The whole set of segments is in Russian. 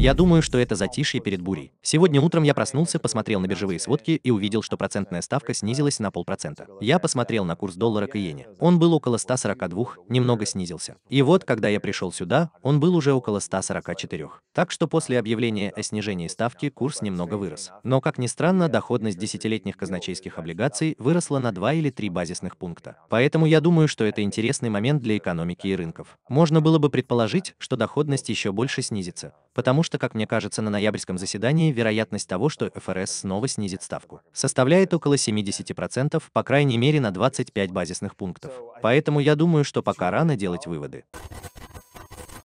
Я думаю, что это затишье перед бурей. Сегодня утром я проснулся, посмотрел на биржевые сводки и увидел, что процентная ставка снизилась на полпроцента. Я посмотрел на курс доллара к иене. Он был около 142, немного снизился. И вот, когда я пришел сюда, он был уже около 144. Так что после объявления о снижении ставки курс немного вырос. Но, как ни странно, доходность десятилетних казначейских облигаций выросла на 2 или 3 базисных пункта. Поэтому я думаю, что это интересный момент для экономики и рынков. Можно было бы предположить, что доходность еще больше снизится потому что, как мне кажется, на ноябрьском заседании вероятность того, что ФРС снова снизит ставку, составляет около 70%, по крайней мере на 25 базисных пунктов. Поэтому я думаю, что пока рано делать выводы.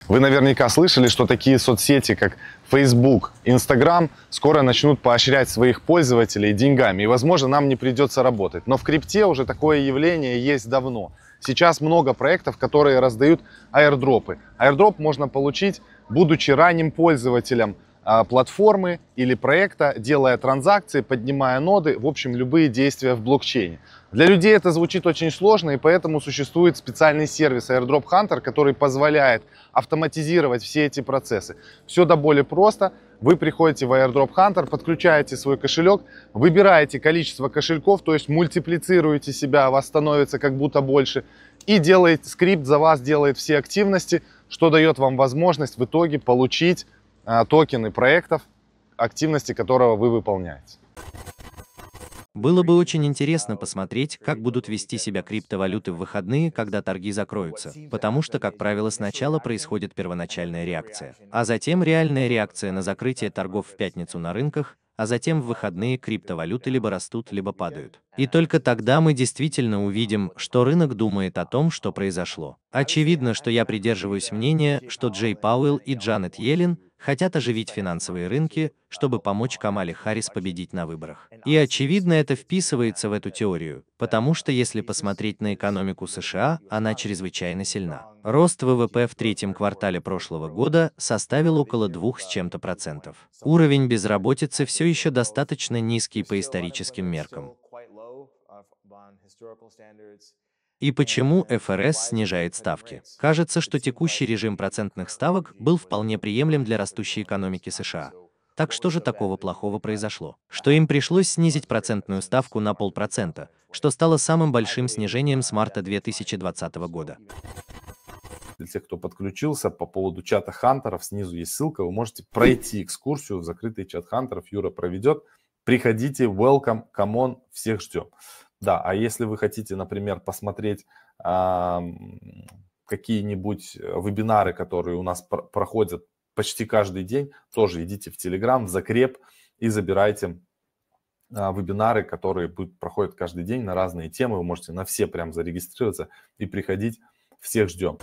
Вы наверняка слышали, что такие соцсети, как Facebook, Instagram, скоро начнут поощрять своих пользователей деньгами, и, возможно, нам не придется работать. Но в крипте уже такое явление есть давно. Сейчас много проектов, которые раздают аирдропы. Аирдроп можно получить будучи ранним пользователем а, платформы или проекта, делая транзакции, поднимая ноды, в общем, любые действия в блокчейне. Для людей это звучит очень сложно, и поэтому существует специальный сервис Airdrop Hunter, который позволяет автоматизировать все эти процессы. Все до более просто. Вы приходите в Airdrop Hunter, подключаете свой кошелек, выбираете количество кошельков, то есть мультиплицируете себя, вас становится как будто больше, и делает скрипт за вас, делает все активности, что дает вам возможность в итоге получить а, токены проектов, активности которого вы выполняете. Было бы очень интересно посмотреть, как будут вести себя криптовалюты в выходные, когда торги закроются, потому что, как правило, сначала происходит первоначальная реакция, а затем реальная реакция на закрытие торгов в пятницу на рынках, а затем в выходные криптовалюты либо растут, либо падают. И только тогда мы действительно увидим, что рынок думает о том, что произошло. Очевидно, что я придерживаюсь мнения, что Джей Пауэлл и Джанет Йеллен – хотят оживить финансовые рынки, чтобы помочь Камале Харрис победить на выборах. И очевидно это вписывается в эту теорию, потому что если посмотреть на экономику США, она чрезвычайно сильна. Рост ВВП в третьем квартале прошлого года составил около двух с чем-то процентов. Уровень безработицы все еще достаточно низкий по историческим меркам. И почему ФРС снижает ставки? Кажется, что текущий режим процентных ставок был вполне приемлем для растущей экономики США. Так что же такого плохого произошло? Что им пришлось снизить процентную ставку на полпроцента, что стало самым большим снижением с марта 2020 года. Для тех, кто подключился, по поводу чата хантеров, снизу есть ссылка, вы можете пройти экскурсию в закрытый чат хантеров, Юра проведет. Приходите, welcome, come on, всех ждем. Да, а если вы хотите, например, посмотреть э, какие-нибудь вебинары, которые у нас пр- проходят почти каждый день, тоже идите в Telegram, в закреп и забирайте а, вебинары, которые будут, проходят каждый день на разные темы. Вы можете на все прям зарегистрироваться и приходить. Всех ждем.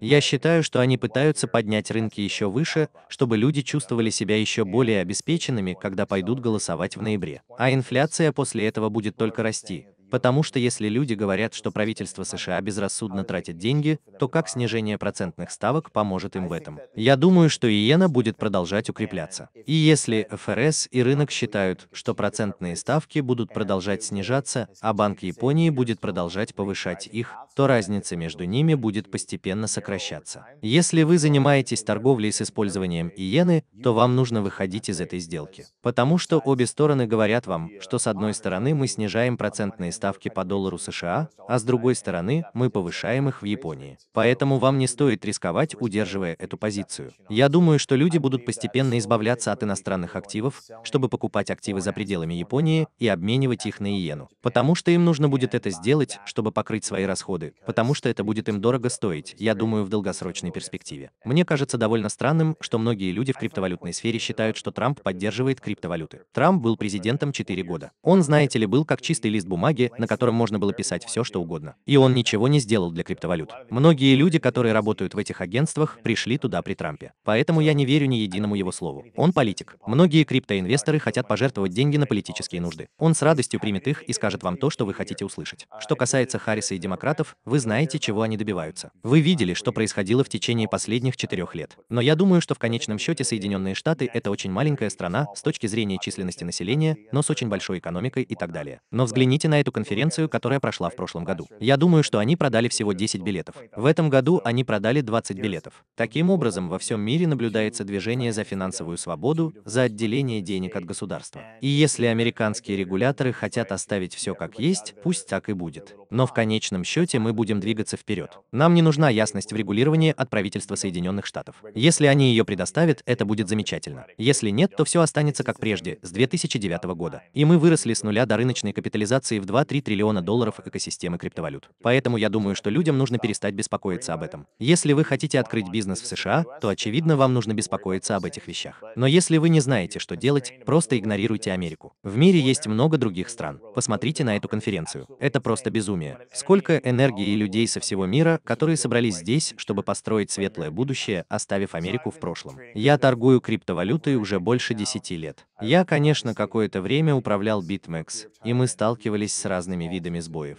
Я считаю, что они пытаются поднять рынки еще выше, чтобы люди чувствовали себя еще более обеспеченными, когда пойдут голосовать в ноябре. А инфляция после этого будет только расти. Потому что если люди говорят, что правительство США безрассудно тратит деньги, то как снижение процентных ставок поможет им в этом? Я думаю, что иена будет продолжать укрепляться. И если ФРС и рынок считают, что процентные ставки будут продолжать снижаться, а Банк Японии будет продолжать повышать их, то разница между ними будет постепенно сокращаться. Если вы занимаетесь торговлей с использованием иены, то вам нужно выходить из этой сделки. Потому что обе стороны говорят вам, что с одной стороны мы снижаем процентные ставки по доллару США, а с другой стороны, мы повышаем их в Японии. Поэтому вам не стоит рисковать, удерживая эту позицию. Я думаю, что люди будут постепенно избавляться от иностранных активов, чтобы покупать активы за пределами Японии и обменивать их на иену. Потому что им нужно будет это сделать, чтобы покрыть свои расходы, потому что это будет им дорого стоить, я думаю, в долгосрочной перспективе. Мне кажется довольно странным, что многие люди в криптовалютной сфере считают, что Трамп поддерживает криптовалюты. Трамп был президентом 4 года. Он, знаете ли, был как чистый лист бумаги, бумаги, на котором можно было писать все, что угодно. И он ничего не сделал для криптовалют. Многие люди, которые работают в этих агентствах, пришли туда при Трампе. Поэтому я не верю ни единому его слову. Он политик. Многие криптоинвесторы хотят пожертвовать деньги на политические нужды. Он с радостью примет их и скажет вам то, что вы хотите услышать. Что касается Харриса и демократов, вы знаете, чего они добиваются. Вы видели, что происходило в течение последних четырех лет. Но я думаю, что в конечном счете Соединенные Штаты – это очень маленькая страна с точки зрения численности населения, но с очень большой экономикой и так далее. Но взгляните на эту конференцию, которая прошла в прошлом году. Я думаю, что они продали всего 10 билетов. В этом году они продали 20 билетов. Таким образом, во всем мире наблюдается движение за финансовую свободу, за отделение денег от государства. И если американские регуляторы хотят оставить все как есть, пусть так и будет. Но в конечном счете мы будем двигаться вперед. Нам не нужна ясность в регулировании от правительства Соединенных Штатов. Если они ее предоставят, это будет замечательно. Если нет, то все останется как прежде, с 2009 года. И мы выросли с нуля до рыночной капитализации в 20 2-3 триллиона долларов экосистемы криптовалют. Поэтому я думаю, что людям нужно перестать беспокоиться об этом. Если вы хотите открыть бизнес в США, то, очевидно, вам нужно беспокоиться об этих вещах. Но если вы не знаете, что делать, просто игнорируйте Америку. В мире есть много других стран. Посмотрите на эту конференцию. Это просто безумие. Сколько энергии и людей со всего мира, которые собрались здесь, чтобы построить светлое будущее, оставив Америку в прошлом. Я торгую криптовалютой уже больше 10 лет. Я, конечно, какое-то время управлял BitMEX, и мы сталкивались с разными видами сбоев.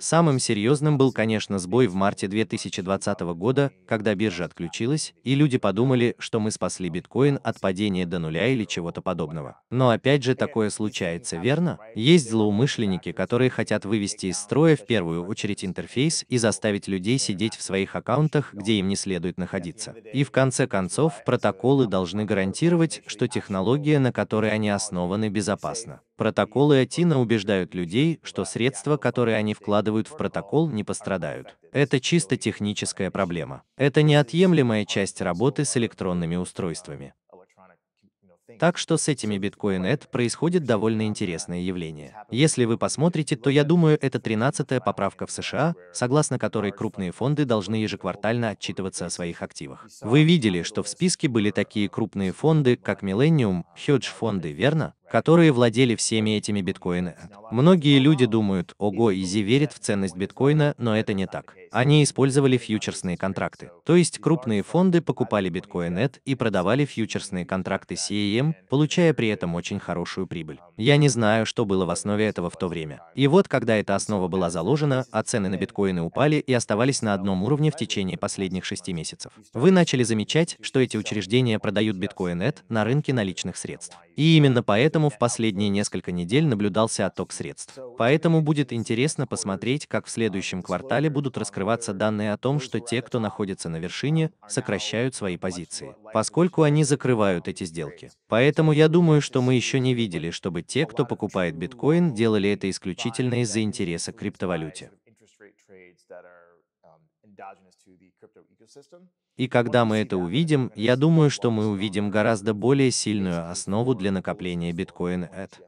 Самым серьезным был, конечно, сбой в марте 2020 года, когда биржа отключилась, и люди подумали, что мы спасли биткоин от падения до нуля или чего-то подобного. Но опять же такое случается, верно? Есть злоумышленники, которые хотят вывести из строя в первую очередь интерфейс и заставить людей сидеть в своих аккаунтах, где им не следует находиться. И в конце концов, протоколы должны гарантировать, что технология, на которой они основаны, безопасна. Протоколы Атина убеждают людей, что средства, которые они вкладывают в протокол, не пострадают. Это чисто техническая проблема. Это неотъемлемая часть работы с электронными устройствами. Так что с этими BitcoinEd происходит довольно интересное явление. Если вы посмотрите, то я думаю, это 13-я поправка в США, согласно которой крупные фонды должны ежеквартально отчитываться о своих активах. Вы видели, что в списке были такие крупные фонды, как Millennium, Huge фонды, верно? которые владели всеми этими биткоинами. Многие люди думают, ого, Изи верит в ценность биткоина, но это не так. Они использовали фьючерсные контракты. То есть крупные фонды покупали биткоин.эт и продавали фьючерсные контракты CEM, эм, получая при этом очень хорошую прибыль. Я не знаю, что было в основе этого в то время. И вот когда эта основа была заложена, а цены на биткоины упали и оставались на одном уровне в течение последних шести месяцев. Вы начали замечать, что эти учреждения продают биткоин.эт на рынке наличных средств. И именно поэтому поэтому в последние несколько недель наблюдался отток средств. Поэтому будет интересно посмотреть, как в следующем квартале будут раскрываться данные о том, что те, кто находится на вершине, сокращают свои позиции, поскольку они закрывают эти сделки. Поэтому я думаю, что мы еще не видели, чтобы те, кто покупает биткоин, делали это исключительно из-за интереса к криптовалюте. И когда мы это увидим, я думаю, что мы увидим гораздо более сильную основу для накопления биткоина Эд.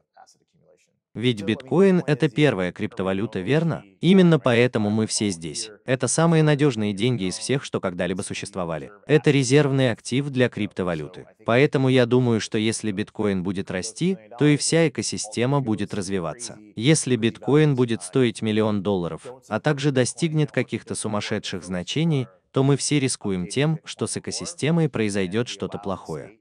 Ведь биткоин — это первая криптовалюта, верно? Именно поэтому мы все здесь. Это самые надежные деньги из всех, что когда-либо существовали. Это резервный актив для криптовалюты. Поэтому я думаю, что если биткоин будет расти, то и вся экосистема будет развиваться. Если биткоин будет стоить миллион долларов, а также достигнет каких-то сумасшедших значений, то мы все рискуем тем, что с экосистемой произойдет что-то плохое.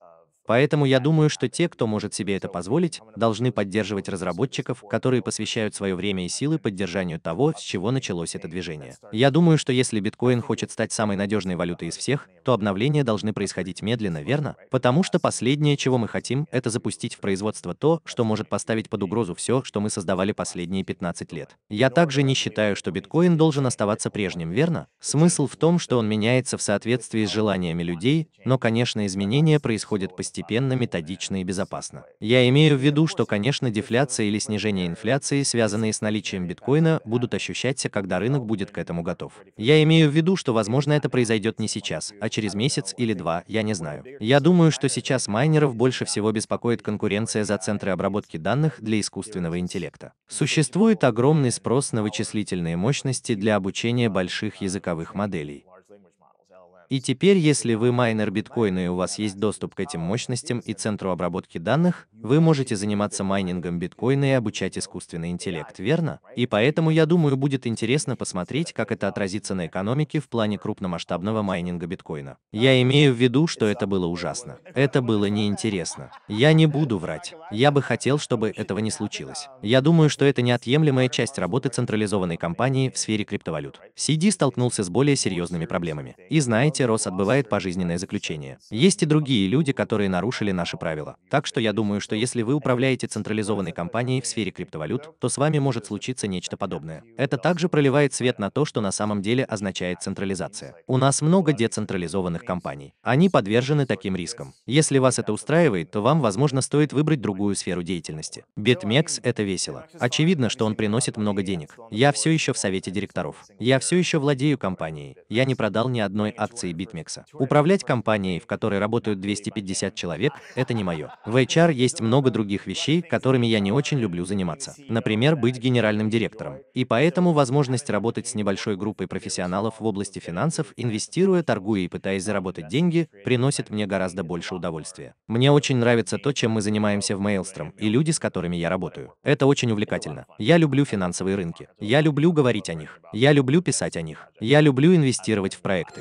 Uh, Поэтому я думаю, что те, кто может себе это позволить, должны поддерживать разработчиков, которые посвящают свое время и силы поддержанию того, с чего началось это движение. Я думаю, что если биткоин хочет стать самой надежной валютой из всех, то обновления должны происходить медленно, верно? Потому что последнее, чего мы хотим, это запустить в производство то, что может поставить под угрозу все, что мы создавали последние 15 лет. Я также не считаю, что биткоин должен оставаться прежним, верно? Смысл в том, что он меняется в соответствии с желаниями людей, но, конечно, изменения происходит постепенно, методично и безопасно. Я имею в виду, что, конечно, дефляция или снижение инфляции, связанные с наличием биткоина, будут ощущаться, когда рынок будет к этому готов. Я имею в виду, что, возможно, это произойдет не сейчас, а через месяц или два, я не знаю. Я думаю, что сейчас майнеров больше всего беспокоит конкуренция за центры обработки данных для искусственного интеллекта. Существует огромный спрос на вычислительные мощности для обучения больших языковых моделей. И теперь, если вы майнер биткоина и у вас есть доступ к этим мощностям и центру обработки данных, вы можете заниматься майнингом биткоина и обучать искусственный интеллект, верно? И поэтому, я думаю, будет интересно посмотреть, как это отразится на экономике в плане крупномасштабного майнинга биткоина. Я имею в виду, что это было ужасно. Это было неинтересно. Я не буду врать. Я бы хотел, чтобы этого не случилось. Я думаю, что это неотъемлемая часть работы централизованной компании в сфере криптовалют. CD столкнулся с более серьезными проблемами. И знаете, кстати, Росс отбывает пожизненное заключение. Есть и другие люди, которые нарушили наши правила. Так что я думаю, что если вы управляете централизованной компанией в сфере криптовалют, то с вами может случиться нечто подобное. Это также проливает свет на то, что на самом деле означает централизация. У нас много децентрализованных компаний. Они подвержены таким рискам. Если вас это устраивает, то вам, возможно, стоит выбрать другую сферу деятельности. BitMEX — это весело. Очевидно, что он приносит много денег. Я все еще в совете директоров. Я все еще владею компанией. Я не продал ни одной акции акций BitMEX. Управлять компанией, в которой работают 250 человек, это не мое. В HR есть много других вещей, которыми я не очень люблю заниматься. Например, быть генеральным директором. И поэтому возможность работать с небольшой группой профессионалов в области финансов, инвестируя, торгуя и пытаясь заработать деньги, приносит мне гораздо больше удовольствия. Мне очень нравится то, чем мы занимаемся в Maelstrom, и люди, с которыми я работаю. Это очень увлекательно. Я люблю финансовые рынки. Я люблю говорить о них. Я люблю писать о них. Я люблю инвестировать в проекты.